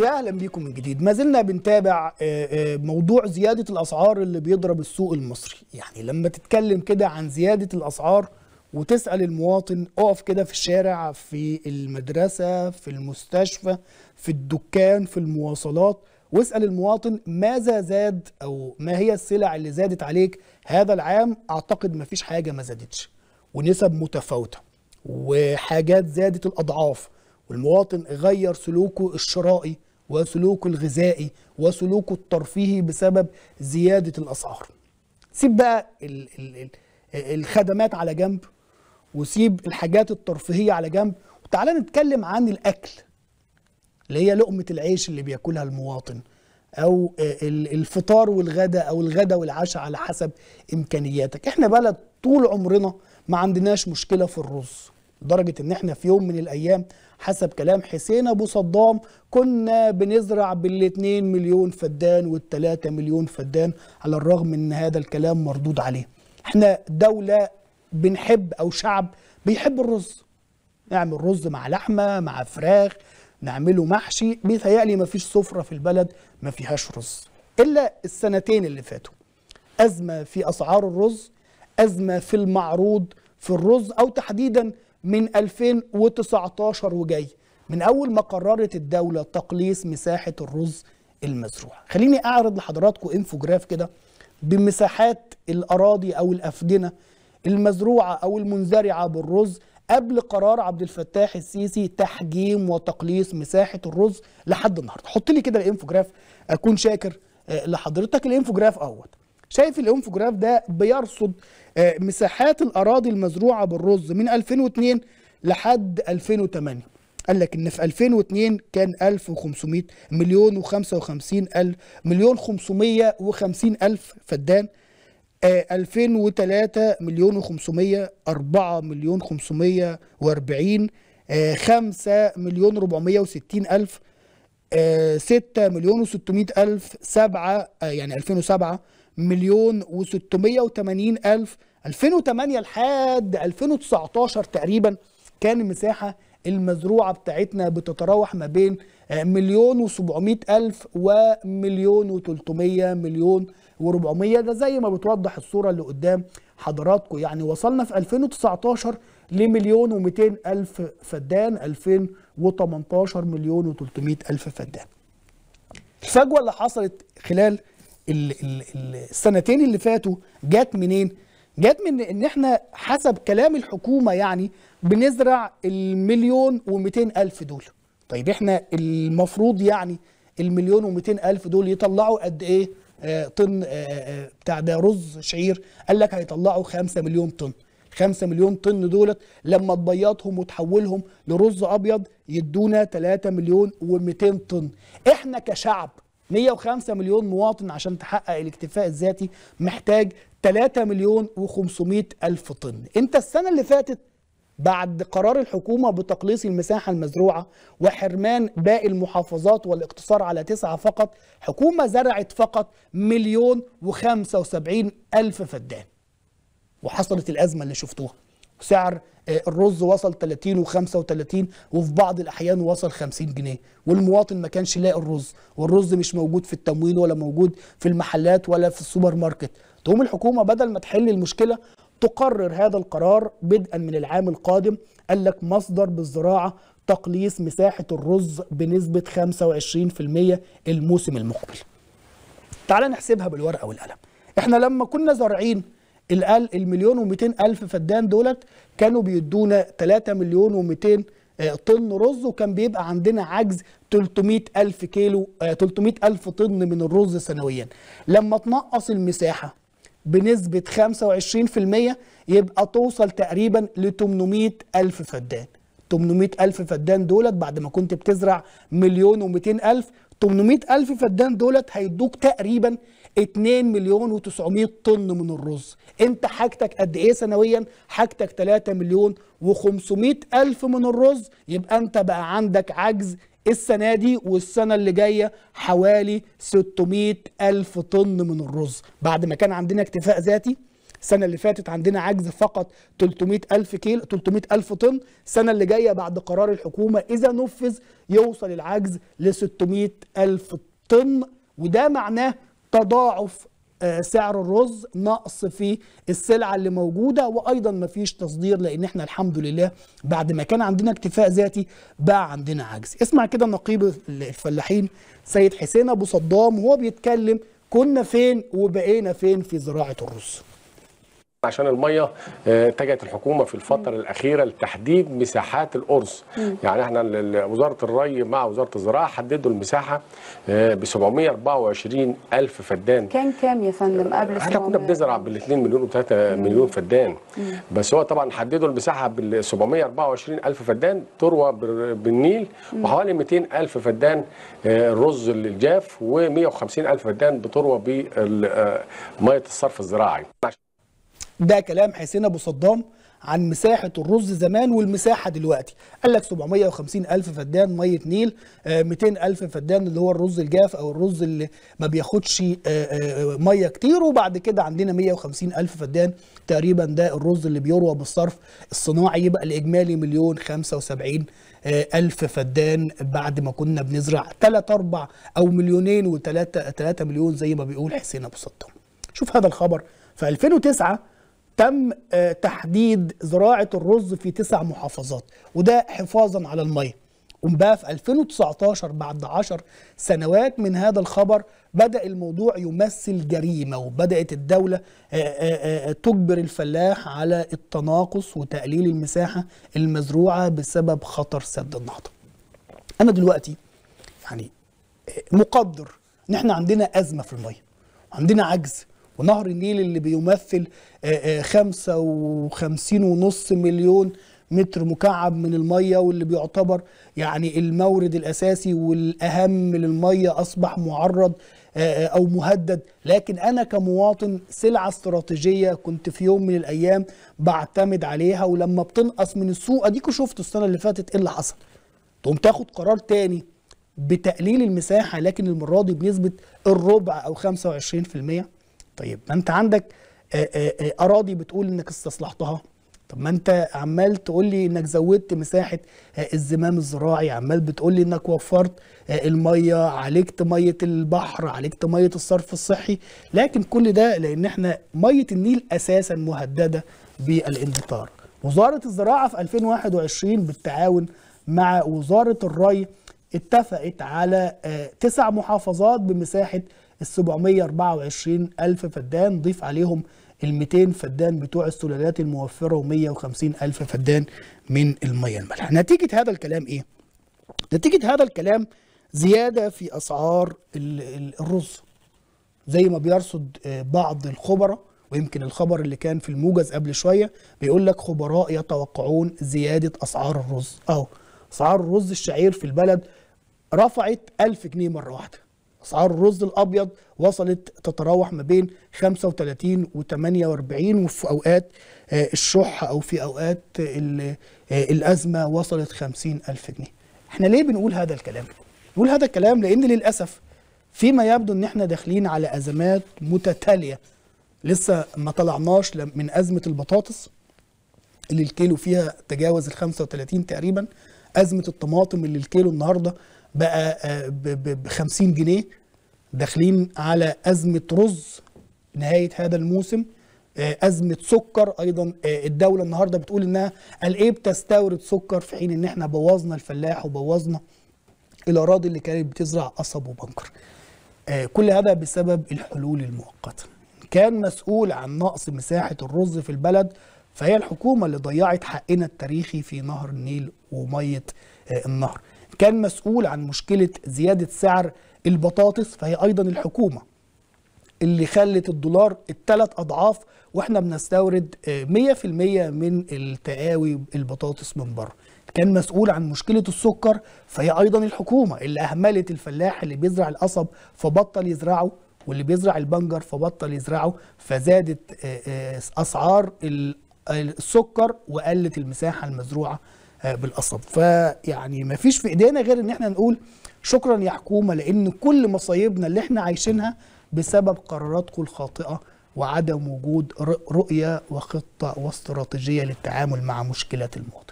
يا اهلا بيكم من جديد ما زلنا بنتابع آه، آه، موضوع زياده الاسعار اللي بيضرب السوق المصري يعني لما تتكلم كده عن زياده الاسعار وتسال المواطن اقف كده في الشارع في المدرسه في المستشفى في الدكان في المواصلات واسال المواطن ماذا زاد او ما هي السلع اللي زادت عليك هذا العام اعتقد ما فيش حاجه ما زادتش ونسب متفاوته وحاجات زادت الاضعاف والمواطن غير سلوكه الشرائي وسلوكه الغذائي وسلوكه الترفيهي بسبب زيادة الأسعار سيب بقى الـ الـ الخدمات على جنب وسيب الحاجات الترفيهية على جنب وتعالى نتكلم عن الأكل اللي هي لقمة العيش اللي بياكلها المواطن أو الفطار والغداء أو الغداء والعشاء على حسب إمكانياتك إحنا بلد طول عمرنا ما عندناش مشكلة في الرز لدرجه ان احنا في يوم من الايام حسب كلام حسين ابو صدام كنا بنزرع بال2 مليون فدان وال3 مليون فدان على الرغم ان هذا الكلام مردود عليه احنا دوله بنحب او شعب بيحب الرز نعمل رز مع لحمه مع فراخ نعمله محشي بيتهيألي مفيش سفره في البلد ما فيهاش رز الا السنتين اللي فاتوا ازمه في اسعار الرز ازمه في المعروض في الرز او تحديدا من 2019 وجاي من أول ما قررت الدولة تقليص مساحة الرز المزروع خليني أعرض لحضراتكم انفوجراف كده بمساحات الأراضي أو الأفدنة المزروعة أو المنزرعة بالرز قبل قرار عبد الفتاح السيسي تحجيم وتقليص مساحة الرز لحد النهاردة حط لي كده الانفوجراف أكون شاكر آه، لحضرتك الانفوجراف أهوت شايف الانفوجراف ده بيرصد آه، مساحات الاراضي المزروعه بالرز من 2002 لحد 2008 قال لك ان في 2002 كان 1500 مليون و55 الف مليون 550 الف فدان 2003 آه، مليون و500 4 مليون 540 5 آه، مليون 460 الف 6 مليون و600 الف 7 يعني 2007 مليون و680 ألف 2008 لحد 2019 تقريبا كان المساحة المزروعة بتاعتنا بتتراوح ما بين آه، مليون و700 ألف ومليون و300 مليون و400 ده زي ما بتوضح الصورة اللي قدام حضراتكم يعني وصلنا في 2019 لمليون و200 ألف فدان 2018 مليون و300 ألف فدان الفجوة اللي حصلت خلال السنتين اللي فاتوا جات منين؟ جات من ان احنا حسب كلام الحكومه يعني بنزرع المليون و الف دول طيب احنا المفروض يعني المليون و الف دول يطلعوا قد ايه آه طن آه آه بتاع ده رز شعير قال لك هيطلعوا 5 مليون طن 5 مليون طن دولت لما تبيضهم وتحولهم لرز ابيض يدونا 3 مليون و200 طن احنا كشعب 105 مليون مواطن عشان تحقق الاكتفاء الذاتي محتاج 3 مليون و500 ألف طن أنت السنة اللي فاتت بعد قرار الحكومة بتقليص المساحة المزروعة وحرمان باقي المحافظات والاقتصار على تسعة فقط حكومة زرعت فقط مليون وخمسة وسبعين ألف فدان وحصلت الأزمة اللي شفتوها سعر آه، الرز وصل 30 و35 وفي بعض الاحيان وصل 50 جنيه والمواطن ما كانش لاقي الرز والرز مش موجود في التموين ولا موجود في المحلات ولا في السوبر ماركت تقوم الحكومه بدل ما تحل المشكله تقرر هذا القرار بدءا من العام القادم قال لك مصدر بالزراعه تقليص مساحه الرز بنسبه 25% الموسم المقبل تعال نحسبها بالورقه والقلم احنا لما كنا زارعين المليون و الف فدان دولت كانوا بيدونا 3 مليون و آه، طن رز وكان بيبقى عندنا عجز 300 ألف كيلو 300 آه، ألف طن من الرز سنويا لما تنقص المساحة بنسبة 25% يبقى توصل تقريبا ل 800 ألف فدان 800 ألف فدان دولت بعد ما كنت بتزرع مليون و ألف 800 ألف فدان دولت هيدوك تقريبا 2 مليون و900 طن من الرز انت حاجتك قد ايه سنويا حاجتك 3 مليون و500 الف من الرز يبقى انت بقى عندك عجز السنة دي والسنة اللي جاية حوالي 600 ألف طن من الرز بعد ما كان عندنا اكتفاء ذاتي السنة اللي فاتت عندنا عجز فقط 300 ألف كيلو 300 ألف طن السنة اللي جاية بعد قرار الحكومة إذا نفذ يوصل العجز ل 600 ألف طن وده معناه تضاعف آه، سعر الرز نقص في السلعة اللي موجودة وأيضا مفيش تصدير لأن احنا الحمد لله بعد ما كان عندنا اكتفاء ذاتي بقى عندنا عجز اسمع كده نقيب الفلاحين سيد حسين أبو صدام وهو بيتكلم كنا فين وبقينا فين في زراعة الرز عشان الميه آه، اتجهت الحكومه في الفتره م. الاخيره لتحديد مساحات القرص يعني احنا وزاره الري مع وزاره الزراعه حددوا المساحه آه، ب 724 الف فدان كان كام يا فندم قبل احنا كنا بنزرع بال 2 مليون و3 مليون فدان م. بس هو طبعا حددوا المساحه بال 724 الف فدان تروى بالنيل وحوالي 200 الف فدان آه، الرز الجاف و 150 الف فدان بتروى بميه الصرف الزراعي ده كلام حسين ابو صدام عن مساحة الرز زمان والمساحة دلوقتي قال لك 750 ألف فدان مية نيل 200 آه، ألف فدان اللي هو الرز الجاف أو الرز اللي ما بياخدش آه، آه، مية كتير وبعد كده عندنا 150 ألف فدان تقريبا ده الرز اللي بيروى بالصرف الصناعي يبقى الإجمالي مليون 75 ألف فدان بعد ما كنا بنزرع 3 أربع أو مليونين و3 3 مليون زي ما بيقول حسين أبو صدام شوف هذا الخبر في 2009 تم آه، تحديد زراعة الرز في تسع محافظات وده حفاظا على المية ومبقى في 2019 بعد 10 سنوات من هذا الخبر بدأ الموضوع يمثل جريمة وبدأت الدولة آه، آه، تجبر الفلاح على التناقص وتقليل المساحة المزروعة بسبب خطر سد النهضة أنا دلوقتي يعني مقدر ان احنا عندنا أزمة في المية عندنا عجز ونهر النيل اللي بيمثل 55.5 آه، آه، ونص مليون متر مكعب من المية واللي بيعتبر يعني المورد الأساسي والأهم للمية أصبح معرض آه، أو مهدد لكن أنا كمواطن سلعة استراتيجية كنت في يوم من الأيام بعتمد عليها ولما بتنقص من السوق أديكوا شفتوا السنة اللي فاتت إيه اللي حصل تقوم تاخد قرار تاني بتقليل المساحة لكن المرة دي بنسبة الربع أو 25% طيب ما انت عندك آه، آه، آه، اراضي بتقول انك استصلحتها طب ما انت عمال تقول لي انك زودت مساحه الزمام الزراعي عمال بتقول لي انك وفرت الميه عالجت ميه البحر عالجت ميه الصرف الصحي لكن كل ده لان احنا ميه النيل اساسا مهدده بالاندثار وزاره الزراعه في 2021 بالتعاون مع وزاره الري اتفقت على تسع محافظات بمساحه ال 724 ألف فدان ضيف عليهم ال 200 فدان بتوع السلالات الموفرة و150 ألف فدان من المية المالحة نتيجة هذا الكلام إيه؟ نتيجة هذا الكلام زيادة في أسعار الرز زي ما بيرصد آه، بعض الخبراء ويمكن الخبر اللي كان في الموجز قبل شوية بيقول لك خبراء يتوقعون زيادة أسعار الرز أهو أسعار الرز الشعير في البلد رفعت 1000 جنيه مرة واحدة اسعار الرز الابيض وصلت تتراوح ما بين 35 و 48 وفي اوقات آه، الشح او في اوقات آه، الازمه وصلت 50 الف جنيه احنا ليه بنقول هذا الكلام بنقول هذا الكلام لان للاسف فيما يبدو ان احنا داخلين على ازمات متتاليه لسه ما طلعناش من ازمه البطاطس اللي الكيلو فيها تجاوز ال 35 تقريبا ازمه الطماطم اللي الكيلو النهارده بقى آه، ب 50 جنيه داخلين على أزمة رز نهاية هذا الموسم آه، أزمة سكر أيضا آه، الدولة النهاردة بتقول إنها قال ايه بتستورد سكر في حين إن إحنا بوظنا الفلاح وبوظنا الأراضي اللي كانت بتزرع قصب وبنكر كل هذا بسبب الحلول المؤقتة كان مسؤول عن نقص مساحة الرز في البلد فهي الحكومة اللي ضيعت حقنا التاريخي في نهر النيل ومية النهر كان مسؤول عن مشكله زياده سعر البطاطس فهي ايضا الحكومه اللي خلت الدولار الثلاث اضعاف واحنا بنستورد 100% آه، من التقاوي البطاطس من بره كان مسؤول عن مشكله السكر فهي ايضا الحكومه اللي اهملت الفلاح اللي بيزرع القصب فبطل يزرعه واللي بيزرع البنجر فبطل يزرعه فزادت آه، آه، اسعار السكر وقلت المساحه المزروعه آه، بالقصب فيعني ما فيش في ايدينا غير ان احنا نقول شكرا يا حكومه لان كل مصايبنا اللي احنا عايشينها بسبب قراراتكم الخاطئه وعدم وجود رؤيه وخطه واستراتيجيه للتعامل مع مشكله المواطن